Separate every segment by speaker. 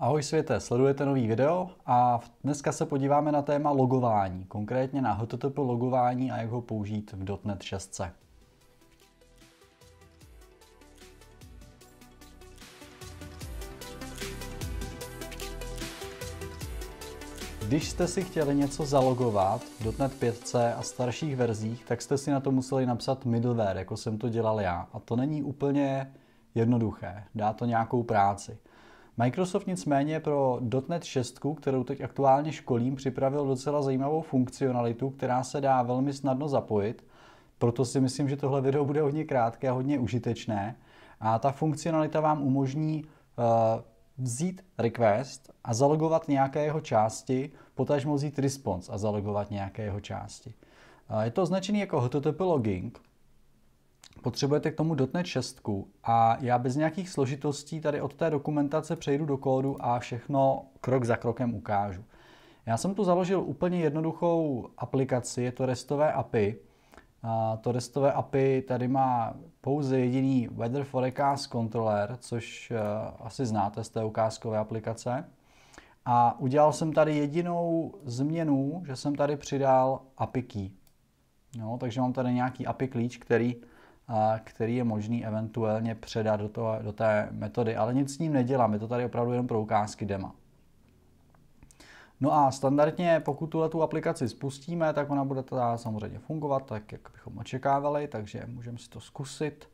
Speaker 1: Ahoj světe, sledujete nový video a dneska se podíváme na téma logování, konkrétně na HTTP logování a jak ho použít v .NET 6. Když jste si chtěli něco zalogovat v .NET 5 a starších verzích, tak jste si na to museli napsat middleware, jako jsem to dělal já. A to není úplně jednoduché, dá to nějakou práci. Microsoft nicméně pro .NET 6, kterou teď aktuálně školím, připravil docela zajímavou funkcionalitu, která se dá velmi snadno zapojit, proto si myslím, že tohle video bude hodně krátké a hodně užitečné. A ta funkcionalita vám umožní eh, vzít request a zalogovat nějaké jeho části, potažmo vzít response a zalogovat nějaké jeho části. Eh, je to označený jako HTTP logging potřebujete k tomu dotnet 6 a já bez nějakých složitostí tady od té dokumentace přejdu do kódu a všechno krok za krokem ukážu. Já jsem tu založil úplně jednoduchou aplikaci, je to RESTové API. A to RESTové API tady má pouze jediný Weather Forecast Controller, což eh, asi znáte z té ukázkové aplikace. A udělal jsem tady jedinou změnu, že jsem tady přidal API key. No, takže mám tady nějaký API klíč, který a který je možný eventuálně předat do, toho, do té metody, ale nic s ním nedělám, je to tady opravdu jenom pro ukázky dema. No a standardně, pokud tuhle tu aplikaci spustíme, tak ona bude teda samozřejmě fungovat tak, jak bychom očekávali, takže můžeme si to zkusit.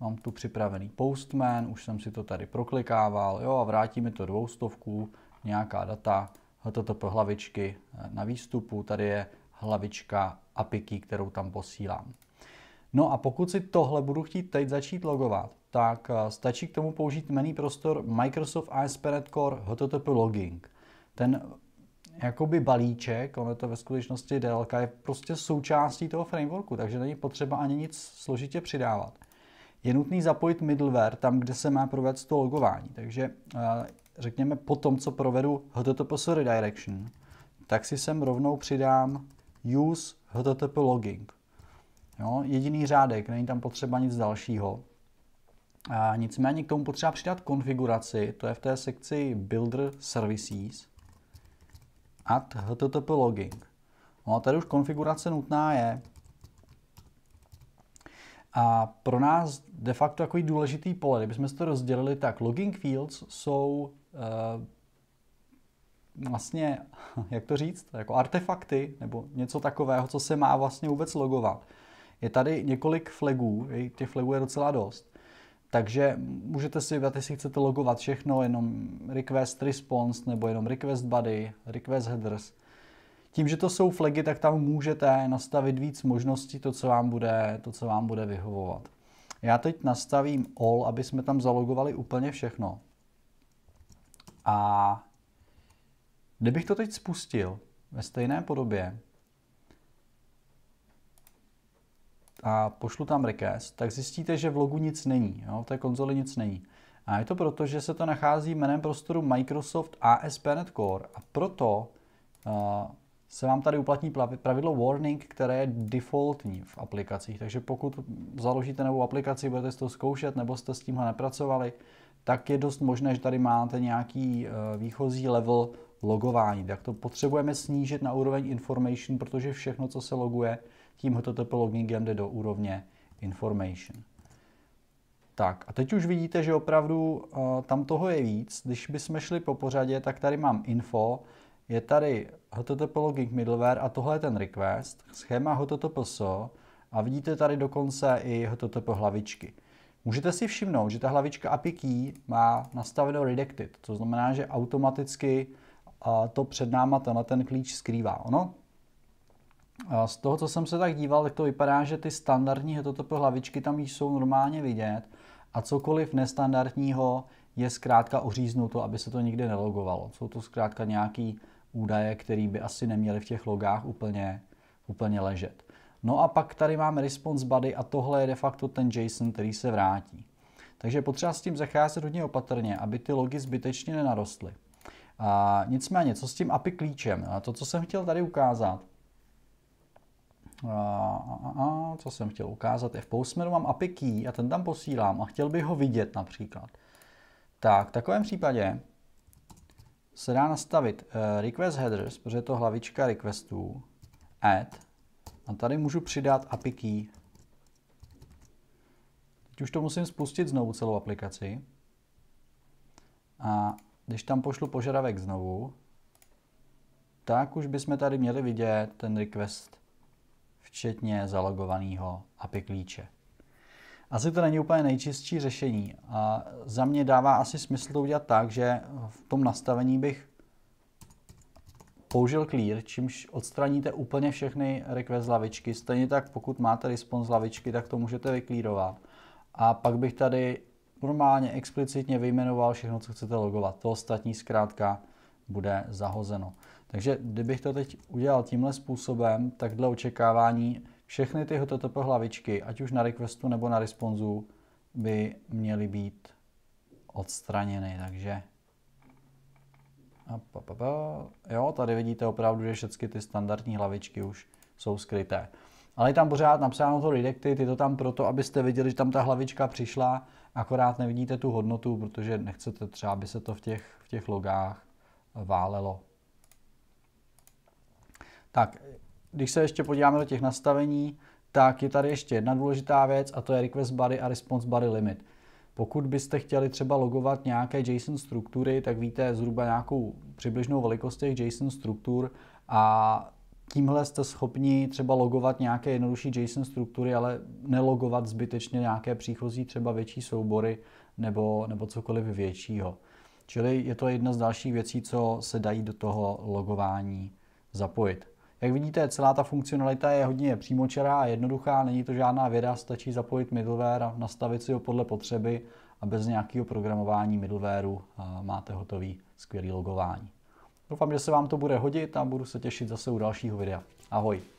Speaker 1: Mám tu připravený Postman, už jsem si to tady proklikával, jo a vrátí mi to dvoustovku, nějaká data, toto pro hlavičky eh, na výstupu, tady je hlavička API, kterou tam posílám. No a pokud si tohle budu chtít teď začít logovat, tak eh, stačí k tomu použít jmený prostor Microsoft ASP.NET Core HTTP Logging. Ten eh, jakoby balíček, ono to ve skutečnosti délka, je prostě součástí toho frameworku, takže není potřeba ani nic složitě přidávat. Je nutný zapojit middleware tam, kde se má provést to logování, takže eh, řekněme po tom, co provedu HTTPS redirection, tak si sem rovnou přidám use HTTP logging. Jo? Jediný řádek, není tam potřeba nic dalšího. A nicméně k tomu potřeba přidat konfiguraci, to je v té sekci Builder Services a HTTP logging. No a tady už konfigurace nutná je. A pro nás de facto takový důležitý pole, kdybychom si to rozdělili, tak logging fields jsou uh, vlastně, jak to říct, jako artefakty nebo něco takového, co se má vlastně vůbec logovat. Je tady několik flagů, těch flagů je docela dost. Takže můžete si vybrat, jestli chcete logovat všechno, jenom request response nebo jenom request body, request headers. Tím, že to jsou flagy, tak tam můžete nastavit víc možností, to, co vám bude, to, co vám bude vyhovovat. Já teď nastavím all, aby jsme tam zalogovali úplně všechno. A kdybych to teď spustil ve stejné podobě, a pošlu tam request, tak zjistíte, že v logu nic není, jo? v té konzoli nic není. A je to proto, že se to nachází jménem prostoru Microsoft ASP.NET Core a proto uh, se vám tady uplatní pravidlo warning, které je defaultní v aplikacích. Takže pokud založíte novou aplikaci, budete to zkoušet nebo jste s tímhle nepracovali, tak je dost možné, že tady máte nějaký eh, výchozí level logování. Tak to potřebujeme snížit na úroveň information, protože všechno, co se loguje, tím HTTP logingem jde do úrovně information. Tak a teď už vidíte, že opravdu uh, tam toho je víc. Když bychom šli po pořadě, tak tady mám info, je tady HTTP login middleware a tohle je ten request, schéma HTTPS a vidíte tady dokonce i HTTP hlavičky. Můžete si všimnout, že ta hlavička API key má nastaveno redacted, to znamená, že automaticky uh, to před náma ten, ten klíč skrývá. Ono z toho, co jsem se tak díval, tak to vypadá, že ty standardní HTTP hlavičky tam jsou normálně vidět a cokoliv nestandardního je zkrátka oříznuto, aby se to nikdy nelogovalo. Jsou to zkrátka nějaký údaje, které by asi neměly v těch logách úplně, úplně ležet. No a pak tady máme response body a tohle je de facto ten JSON, který se vrátí. Takže potřeba s tím zacházet hodně opatrně, aby ty logy zbytečně nenarostly. A nicméně, co s tím API klíčem? A to, co jsem chtěl tady ukázat, a, a, a, co jsem chtěl ukázat, je v Postmanu mám API key a ten tam posílám a chtěl bych ho vidět například. Tak, v takovém případě se dá nastavit uh, request headers, protože je to hlavička requestů, add, a tady můžu přidat API key. Teď už to musím spustit znovu celou aplikaci. A když tam pošlu požadavek znovu, tak už bychom tady měli vidět ten request včetně zalogovaného API klíče. Asi to není úplně nejčistší řešení. A za mě dává asi smysl to udělat tak, že v tom nastavení bych použil clear, čímž odstraníte úplně všechny request lavičky. Stejně tak, pokud máte response lavičky, tak to můžete vyklírovat. A pak bych tady normálně explicitně vyjmenoval všechno, co chcete logovat. To ostatní zkrátka bude zahozeno. Takže kdybych to teď udělal tímhle způsobem, tak dle očekávání všechny ty HTTP hlavičky, ať už na requestu nebo na responsu, by měly být odstraněny. Takže jo, tady vidíte opravdu, že všechny ty standardní hlavičky už jsou skryté. Ale je tam pořád napsáno to redacted, je to tam proto, abyste viděli, že tam ta hlavička přišla, akorát nevidíte tu hodnotu, protože nechcete třeba, aby se to v těch, v těch logách válelo. Tak, když se ještě podíváme do těch nastavení, tak je tady ještě jedna důležitá věc a to je request body a response body limit. Pokud byste chtěli třeba logovat nějaké JSON struktury, tak víte zhruba nějakou přibližnou velikost těch JSON struktur a tímhle jste schopni třeba logovat nějaké jednodušší JSON struktury, ale nelogovat zbytečně nějaké příchozí třeba větší soubory nebo, nebo cokoliv většího. Čili je to jedna z dalších věcí, co se dají do toho logování zapojit. Jak vidíte, celá ta funkcionalita je hodně přímočará a jednoduchá, není to žádná věda, stačí zapojit middleware, a nastavit si ho podle potřeby a bez nějakého programování middlewareu eh, máte hotový skvělý logování. Doufám, že se vám to bude hodit a budu se těšit zase u dalšího videa. Ahoj!